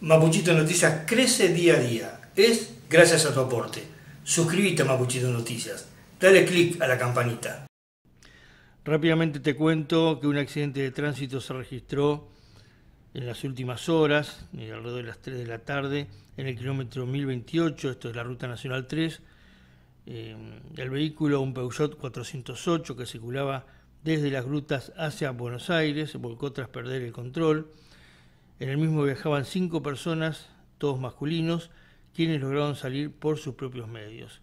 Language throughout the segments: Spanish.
Mapuchito Noticias crece día a día. Es gracias a tu aporte. Suscríbete a Mapuchito Noticias. Dale click a la campanita. Rápidamente te cuento que un accidente de tránsito se registró en las últimas horas, eh, alrededor de las 3 de la tarde, en el kilómetro 1028, esto es la Ruta Nacional 3. Eh, el vehículo, un Peugeot 408, que circulaba desde las grutas hacia Buenos Aires, se volcó tras perder el control. En el mismo viajaban cinco personas, todos masculinos, quienes lograron salir por sus propios medios.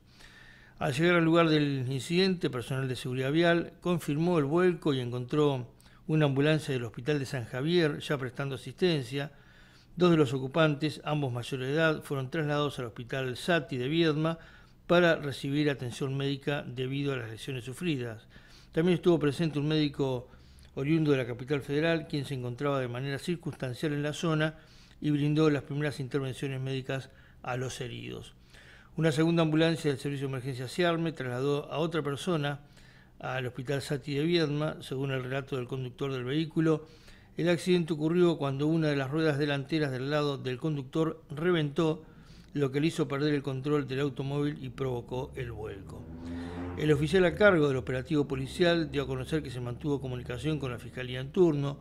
Al llegar al lugar del incidente, personal de seguridad vial confirmó el vuelco y encontró una ambulancia del Hospital de San Javier ya prestando asistencia. Dos de los ocupantes, ambos mayores de edad, fueron trasladados al Hospital Sati de Viedma para recibir atención médica debido a las lesiones sufridas. También estuvo presente un médico oriundo de la capital federal, quien se encontraba de manera circunstancial en la zona y brindó las primeras intervenciones médicas a los heridos. Una segunda ambulancia del Servicio de Emergencia Ciarme trasladó a otra persona al Hospital Sati de Viedma. Según el relato del conductor del vehículo, el accidente ocurrió cuando una de las ruedas delanteras del lado del conductor reventó, lo que le hizo perder el control del automóvil y provocó el vuelco. El oficial a cargo del operativo policial dio a conocer que se mantuvo comunicación con la fiscalía en turno,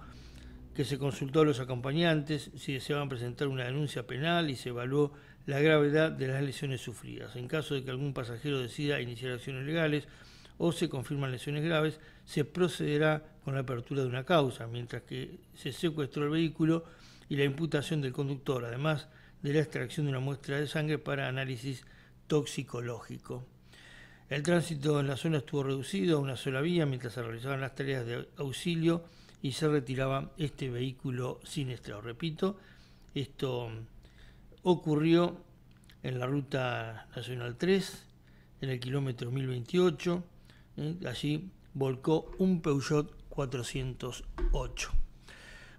que se consultó a los acompañantes si deseaban presentar una denuncia penal y se evaluó la gravedad de las lesiones sufridas. En caso de que algún pasajero decida iniciar acciones legales o se confirman lesiones graves, se procederá con la apertura de una causa, mientras que se secuestró el vehículo y la imputación del conductor, además de la extracción de una muestra de sangre para análisis toxicológico. El tránsito en la zona estuvo reducido a una sola vía mientras se realizaban las tareas de auxilio y se retiraba este vehículo siniestrado. Repito, esto ocurrió en la ruta nacional 3, en el kilómetro 1028. ¿eh? Allí volcó un Peugeot 408.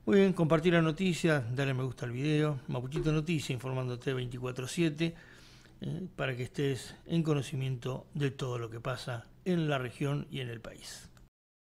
Muy bien, compartir la noticia, dale me gusta al video. Mapuchito Noticia informándote 24-7. Eh, para que estés en conocimiento de todo lo que pasa en la región y en el país.